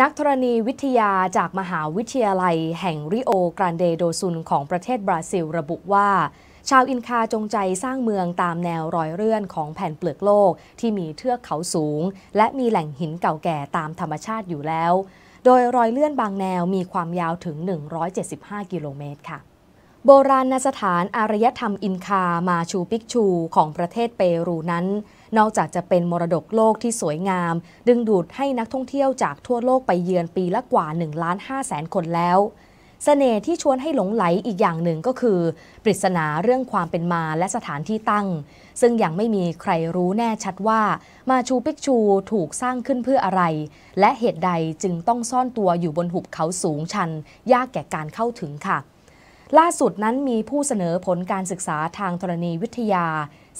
นักธรณีวิทยาจากมหาวิทยาลัยแห่งริโอกรานเดโดซุนของประเทศบราซิลระบุว่า ชาวอินคาจงใจสร้างเมืองตามแนวรอยเรื่อนของแผ่นเปลือกโลกที่มีเทือกเขาสูง และมีแหล่งหินเก่าแก่ตามธรรมชาติอยู่แล้ว โดยรอยเลื่อนบางแนวมีความยาวถึง 175 กิโลเมตรค่ะโบราณสถานอารยธรรมอินคามาชูปิกชู ของประเทศเปรูนั้น นอกจากจะเป็นมรดกโลกที่สวยงาม ดึงดูดให้นักท่องเที่ยวจากทั่วโลกไปเยือนปีละกว่า1ล้าน5แสนคนแล้วสเสน่ห์ที่ชวนให้หลงไหลอีกอย่างหนึ่งก็คือ ปริศนาเรื่องความเป็นมาและสถานที่ตั้ง ซึ่งยังไม่มีใครรู้แน่ชัดว่ามาชูปิกชูถูกสร้างขึ้นเพื่ออะไร และเหตุใดจึงต้องซ่อนตัวอยู่บนหุบเขาสูงชัน ยากแก่การเข้าถึงค่ะล่าสุดนั้นมีผู้เสนอผลการศึกษาทางธรณีวิทยา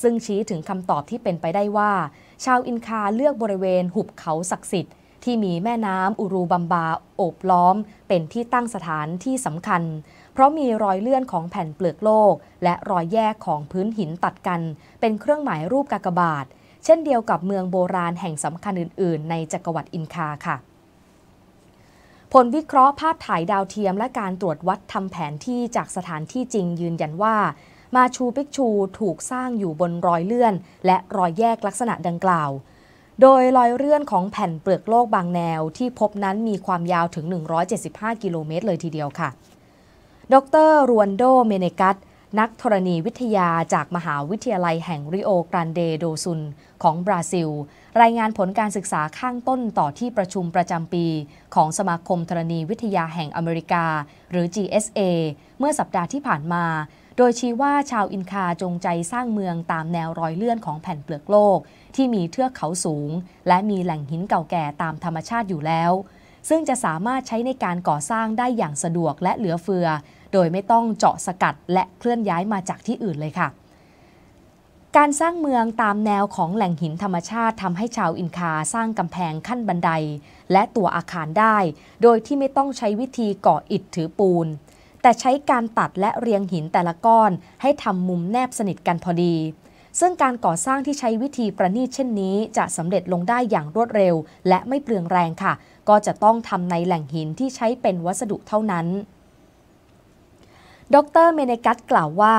ซึ่งชี้ถึงคำตอบที่เป็นไปได้ว่า ชาวอินคาเลือกบริเวณหุบเขาศักดิ์สิทธิ์ที่มีแม่น้ำอุรูบัมบาโอบล้อมเป็นที่ตั้งสถานที่สำคัญ เพราะมีรอยเลื่อนของแผ่นเปลือกโลกและรอยแยกของพื้นหินตัดกันเป็นเครื่องหมายรูปกากบาทเช่นเดียวกับเมืองโบราณแห่งสำคัญอื่นๆ ในจักรวรรดิอินคาค่ะผลวิเคราะห์ภาพถ่ายดาวเทียมและการตรวจวัดทำแผนที่จากสถานที่จริงยืนยันว่ามาชูปิกชูถูกสร้างอยู่บนรอยเลื่อน และรอยแยกลักษณะดังกล่าว โดยรอยเลื่อนของแผ่นเปลือกโลกบางแนวที่พบนั้นมีความยาวถึง 175 กิโลเมตรเลยทีเดียวค่ะ ดรรวนโด เมเนกัตนักธรณีวิทยาจากมหาวิทยาลัยแห่งริโอกรันเดโดซุนของบราซิล รายงานผลการศึกษาข้างต้นต่อที่ประชุมประจำปี ของสมาคมธรณีวิทยาแห่งอเมริกา หรือ GSA เมื่อสัปดาห์ที่ผ่านมา โดยชี้ว่าชาวอินคาจงใจสร้างเมืองตามแนวรอยเลื่อนของแผ่นเปลือกโลก ที่มีเทือกเขาสูง และมีแหล่งหินเก่าแก่ตามธรรมชาติอยู่แล้ว ซึ่งจะสามารถใช้ในการก่อสร้างได้อย่างสะดวกและเหลือเฟือโดยไม่ต้องเจาะสกัดและเคลื่อนย้ายมาจากที่อื่นเลยค่ะ การสร้างเมืองตามแนวของแหล่งหินธรรมชาติทำให้ชาวอินคา สร้างกำแพงขั้นบันได และตัวอาคารได้ โดยที่ไม่ต้องใช้วิธีก่ออิฐถือปูน แต่ใช้การตัดและเรียงหินแต่ละก้อน ให้ทำมุมแนบสนิทกันพอดี ซึ่งการก่อสร้างที่ใช้วิธีประณีตเช่นนี้ จะสำเร็จลงได้อย่างรวดเร็ว และไม่เปลืองแรงค่ะ ก็จะต้องทำในแหล่งหินที่ใช้เป็นวัสดุเท่านั้นดร เมเนกัตกล่าวว่า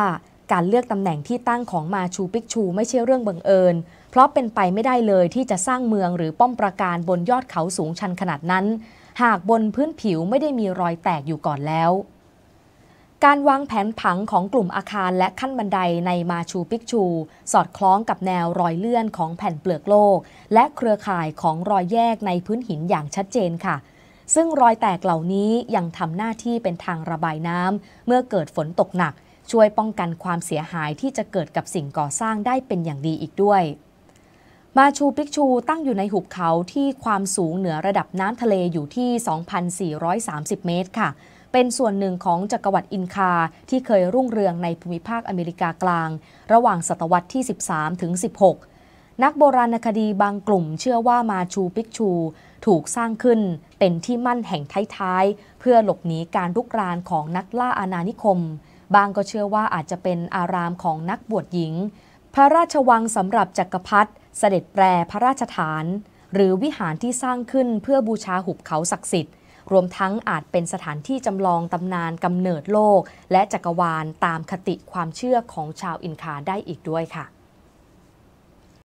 การเลือกตำแหน่งที่ตั้งของมาชูปิกชูไม่ใช่เรื่องบังเอิญ เพราะเป็นไปไม่ได้เลยที่จะสร้างเมืองหรือป้อมปราการบนยอดเขาสูงชันขนาดนั้น หากบนพื้นผิวไม่ได้มีรอยแตกอยู่ก่อนแล้วการวางแผนผังของกลุ่มอาคารและขั้นบันไดในมาชูปิกชู สอดคล้องกับแนวรอยเลื่อนของแผ่นเปลือกโลก และเครือข่ายของรอยแยกในพื้นหินอย่างชัดเจนค่ะซึ่งรอยแตกเหล่านี้ยังทำหน้าที่เป็นทางระบายน้ำเมื่อเกิดฝนตกหนัก ช่วยป้องกันความเสียหายที่จะเกิดกับสิ่งก่อสร้างได้เป็นอย่างดีอีกด้วย มาชูปิกชูตั้งอยู่ในหุบเขาที่ความสูงเหนือระดับน้ำทะเลอยู่ที่ 2,430 เมตรค่ะ เป็นส่วนหนึ่งของจักรวรรดิอินคาที่เคยรุ่งเรืองในภูมิภาคอเมริกากลาง ระหว่างศตวรรษที่ 13 ถึง 16นักโบราณคดีบางกลุ่มเชื่อว่ามาชูปิกชูถูกสร้างขึ้นเป็นที่มั่นแห่งท้ายๆเพื่อหลบหนีการลุกรานของนักล่าอาณานิคม บางก็เชื่อว่าอาจจะเป็นอารามของนักบวชหญิง พระราชวังสำหรับจักรพรรดิเสด็จแปรพระราชฐานหรือวิหารที่สร้างขึ้นเพื่อบูชาหุบเขาศักดิ์สิทธิ์รวมทั้งอาจเป็นสถานที่จำลองตำนานกำเนิดโลกและจักรวาลตามคติความเชื่อของชาวอินคาได้อีกด้วยค่ะ